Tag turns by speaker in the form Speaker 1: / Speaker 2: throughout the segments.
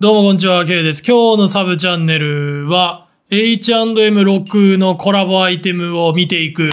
Speaker 1: どうもこんにちは、K です。今日のサブチャンネルは、H&M6 のコラボアイテムを見ていく。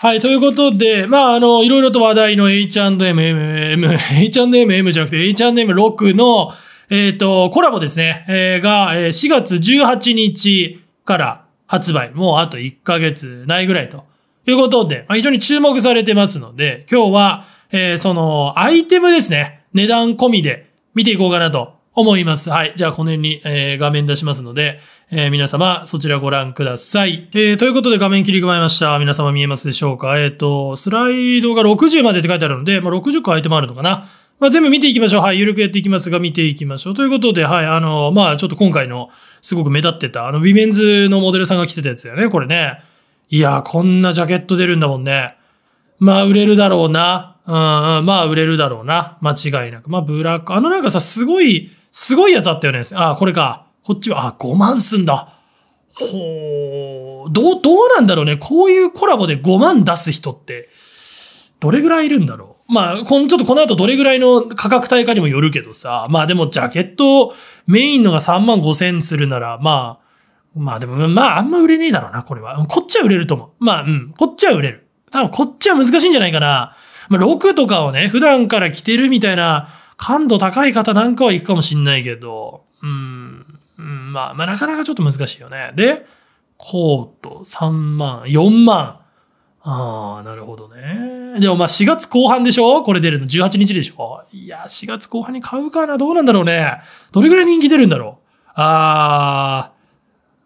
Speaker 1: はい、ということで、まあ、あの、いろいろと話題の H&M、M、H&M、M じゃなくて H&M6 の、えっ、ー、と、コラボですね、えー、が、4月18日から発売。もうあと1ヶ月ないぐらいということで、まあ、非常に注目されてますので、今日は、えー、その、アイテムですね。値段込みで見ていこうかなと思います。はい。じゃあ、このように、えー、画面出しますので、えー、皆様、そちらご覧ください。えー、ということで画面切り替えました。皆様見えますでしょうかえっ、ー、と、スライドが60までって書いてあるので、まあ、60個空いてもあるのかな。まあ、全部見ていきましょう。はい。ゆるくやっていきますが、見ていきましょう。ということで、はい。あの、まあ、ちょっと今回の、すごく目立ってた、あの、ウィメンズのモデルさんが来てたやつだよね。これね。いやー、こんなジャケット出るんだもんね。まあ、売れるだろうな。うん、まあ売れるだろうな。間違いなく。まあブラック。あのなんかさ、すごい、すごいやつあったよね。ああ、これか。こっちは、あ、5万すんだ。ほー。どう、どうなんだろうね。こういうコラボで5万出す人って、どれぐらいいるんだろう。まあ、この、ちょっとこの後どれぐらいの価格帯かにもよるけどさ。まあでも、ジャケット、メインのが3万5千するなら、まあ、まあでも、まああんま売れねえだろうな、これは。こっちは売れると思う。まあ、うん。こっちは売れる。多分こっちは難しいんじゃないかな。まあ、6とかをね、普段から着てるみたいな、感度高い方なんかは行くかもしんないけど、うん、ん、まあ、まあ、なかなかちょっと難しいよね。で、コート3万、4万。ああ、なるほどね。でもまあ4月後半でしょこれ出るの18日でしょいや、4月後半に買うかなどうなんだろうね。どれぐらい人気出るんだろうああ、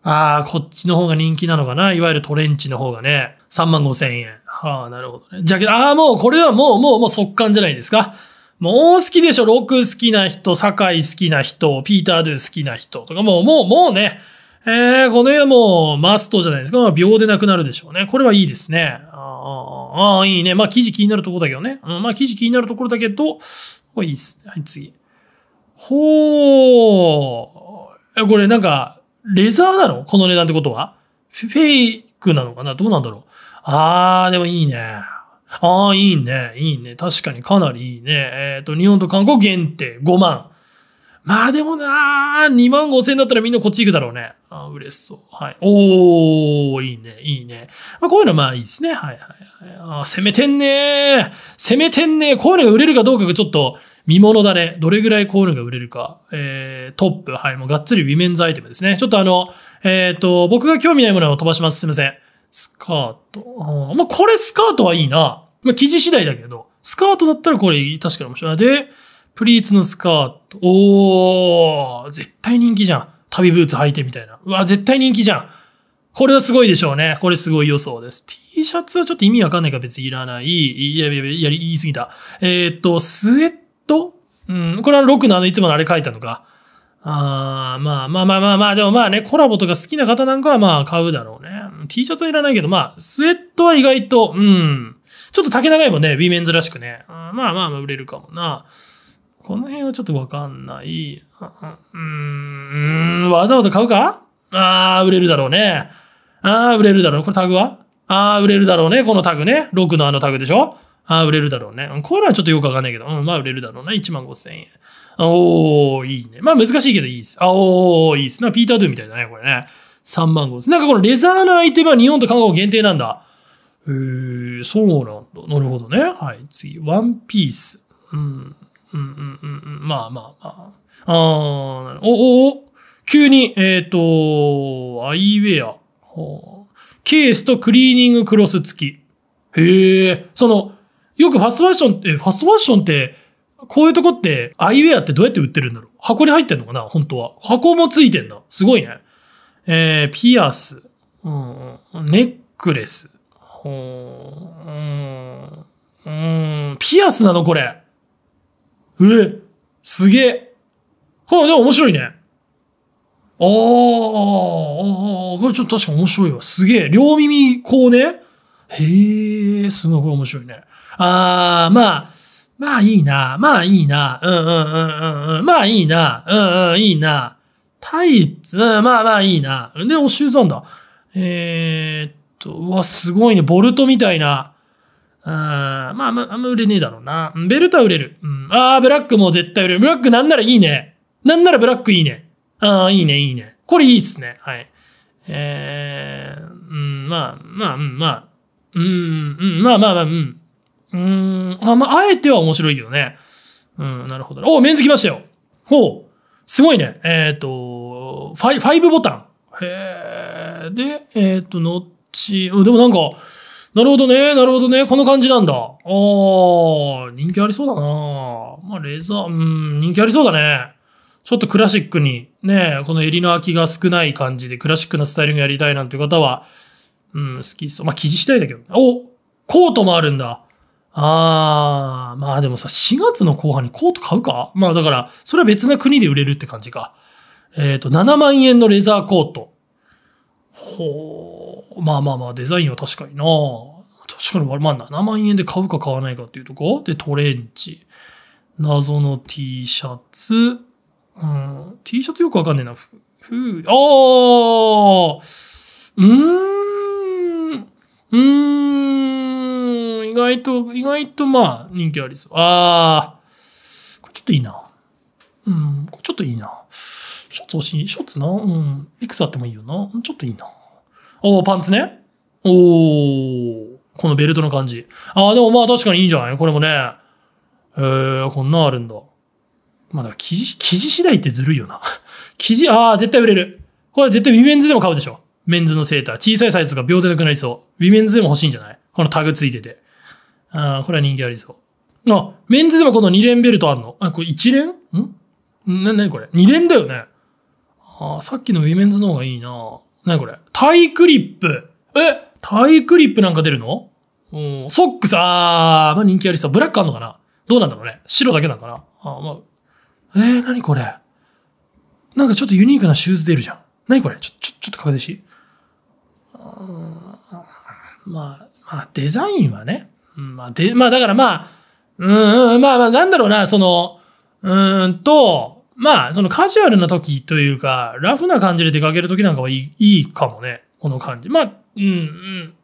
Speaker 1: ああ、こっちの方が人気なのかな。いわゆるトレンチの方がね。3万5千円。はあ、なるほどね。じゃけど、ああ、もうこれはもうもうもう速乾じゃないですか。もう好きでしょ。ロック好きな人、酒井好きな人、ピーター・ドゥ好きな人とか、もうもうもうね。えー、この絵はもうマストじゃないですか。まあ、秒でなくなるでしょうね。これはいいですね。ああ、いいね。まあ、記事気になるところだけどね。うん、まあ、記事気になるところだけど、これいいっすはい、次。ほー。これなんか、レザーなのこの値段ってことはフェイクなのかなどうなんだろうあー、でもいいね。あー、いいね。いいね。確かにかなりいいね。えっ、ー、と、日本と韓国限定5万。まあでもなー、2万5千だったらみんなこっち行くだろうね。あ嬉しそう。はい。おー、いいね、いいね。まあこういうのまあいいですね。はいはいはい。あ攻めてんねー。攻めてんねー。こういうのが売れるかどうかがちょっと、見物だね。どれぐらいコールが売れるか。えー、トップ。はい。もうがっつりウィメンズアイテムですね。ちょっとあの、えっ、ー、と、僕が興味ないものを飛ばします。すいません。スカート。あまあ、これスカートはいいな。まあ、生地次第だけど、スカートだったらこれ確かに面白い。で、プリーツのスカート。おー、絶対人気じゃん。旅ブーツ履いてみたいな。うわ、絶対人気じゃん。これはすごいでしょうね。これすごい予想です。T シャツはちょっと意味わかんないから別にいらない。いやいやいや、言い過ぎた。えー、っと、スウェットと、うん、これは6のあの、いつものあれ書いたのか。ああ、まあまあまあまあまあ、でもまあね、コラボとか好きな方なんかはまあ買うだろうね。T シャツはいらないけど、まあ、スウェットは意外と、うん。ちょっと竹長いもんね、ウィメンズらしくね。まあまあまあ、売れるかもな。この辺はちょっとわかんない。うん、わざわざ買うかああ、売れるだろうね。ああ、売れるだろう。これタグはああ、売れるだろうね。このタグね。6のあのタグでしょああ、売れるだろうね。コーラはちょっとよくわかんないけど、うん、まあ売れるだろうな。1万5千円。おー、いいね。まあ難しいけどいいです。あおー、いいです。な、ピーター・ドゥみたいだね、これね。3万5千円。なんかこのレザーのアイテムは日本と韓国限定なんだ。えー、そうなんだ。なるほどね。はい、次。ワンピース。うん。うんうんうんうん。まあまあまあ。ああ、お、お、急に、えっ、ー、と、アイウェア。ケースとクリーニングクロス付き。へえ、その、よくファストファッションって、ファストファッションって、こういうとこって、アイウェアってどうやって売ってるんだろう箱に入ってんのかな本当は。箱もついてんの。すごいね。えー、ピアス。うん、ネックレス。うん、うん、ピアスなのこれ。え、すげえ。これでも面白いね。ああ、これちょっと確か面白いわ。すげえ。両耳こうね。へえ、すごい面白いね。ああ、まあ、まあいいな、まあいいな、うんうんうんうん、まあいいな、うんうんいいな。タイツ、うん、まあまあいいな。で、おシューんだ。えー、っと、うわ、すごいね。ボルトみたいな。あまあ、まあ、あんま売れねえだろうな。ベルトは売れる。うん、ああ、ブラックも絶対売れる。ブラックなんならいいね。なんならブラックいいね。ああ、いいね、いいね。これいいっすね。はい。えー、うん、まあ、まあ、うん、まあ、うん、うん、まあまあまあ、うん。うん、あ、まあ、あえては面白いけどね。うん、なるほど。お、メンズ来ましたよ。ほう。すごいね。えっ、ー、と、ファイ、ファイブボタン。へえ。で、えっ、ー、と、のっち、でもなんか、なるほどね、なるほどね、この感じなんだ。あー、人気ありそうだなまあ、レザー、うん、人気ありそうだね。ちょっとクラシックに、ね、この襟の空きが少ない感じでクラシックなスタイリングやりたいなんて方は、うん、好きそう。まあ、生地次第だけど。おコートもあるんだ。あー、まあでもさ、4月の後半にコート買うかまあだから、それは別な国で売れるって感じか。えっ、ー、と、7万円のレザーコート。ほー、まあまあまあ、デザインは確かにな確かに、まあ7万円で買うか買わないかっていうとこで、トレンチ。謎の T シャツ。うん、T シャツよくわかんねえな。ふ、ふ、あー、うーん。うーん、意外と、意外とまあ人気ありそう。あー、これちょっといいな。うん、これちょっといいな。ショツ欲しい。ショツな。うん。いくつあってもいいよな。ちょっといいな。おー、パンツね。おー、このベルトの感じ。あー、でもまあ確かにいいんじゃないこれもね。えー、こんなあるんだ。まあ、だ生地、生地次第ってずるいよな。生地、ああ、絶対売れる。これ絶対ウィメンズでも買うでしょ。メンズのセーター。小さいサイズが秒でなくなりそう。ウィメンズでも欲しいんじゃないこのタグついてて。ああ、これは人気ありそう。あ、メンズでもこの2連ベルトあんのあ、これ1連んな、なにこれ ?2 連だよね。ああ、さっきのウィメンズの方がいいな。なにこれタイクリップ。えタイクリップなんか出るのうん、ソックス、ああ、まあ、人気ありそう。ブラックあんのかなどうなんだろうね。白だけなんかなあまあ、えー、なにこれなんかちょっとユニークなシューズ出るじゃん。なにこれちょ、ちょ、ちょっと確定し。まあ、まあ、デザインはね、まあ、で、まあ、だからまあ、うん、まあまあ、なんだろうな、その、うんと、まあ、そのカジュアルな時というか、ラフな感じで出かける時なんかはいい、いいかもね。この感じ。まあ、うん、うん。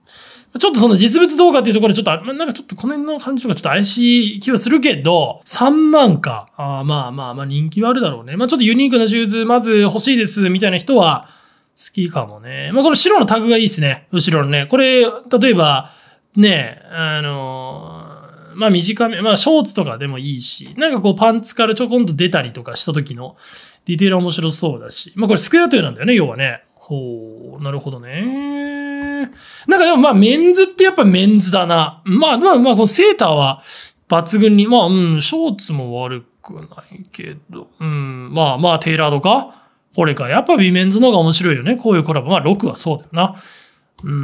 Speaker 1: ちょっとその実物動画っていうところでちょっと、あ、なんかちょっとこの辺の感じとかちょっと怪しい気はするけど、3万か。あまあまあまあ人気はあるだろうね。まあちょっとユニークなシューズまず欲しいですみたいな人は、好きかもね。まあ、この白のタグがいいですね。後ろのね。これ、例えば、ね、あのー、まあ、短め、まあ、ショーツとかでもいいし、なんかこう、パンツからちょこんと出たりとかした時のディテール面白そうだし、まあ、これスクエアトゥーなんだよね、要はね。ほう、なるほどね。なんかでもまあ、メンズってやっぱメンズだな。まあまあまあ、このセーターは抜群に、まあ、うん、ショーツも悪くないけど、うん、まあまあ、テイラードかこれか。やっぱビメンズの方が面白いよね。こういうコラボ。まあ6はそうだよな。うんう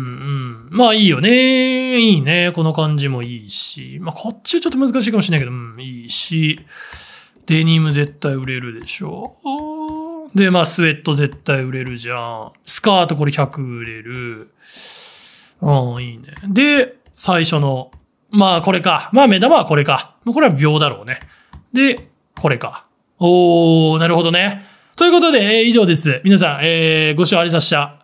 Speaker 1: ん。まあいいよね。いいね。この感じもいいし。まあこっちはちょっと難しいかもしれないけど、うん、いいし。デニム絶対売れるでしょう。で、まあスウェット絶対売れるじゃん。スカートこれ100売れる。うん、いいね。で、最初の。まあこれか。まあ目玉はこれか。これは秒だろうね。で、これか。おー、なるほどね。ということで、えー、以上です。皆さん、えー、ご視聴ありがとうございました。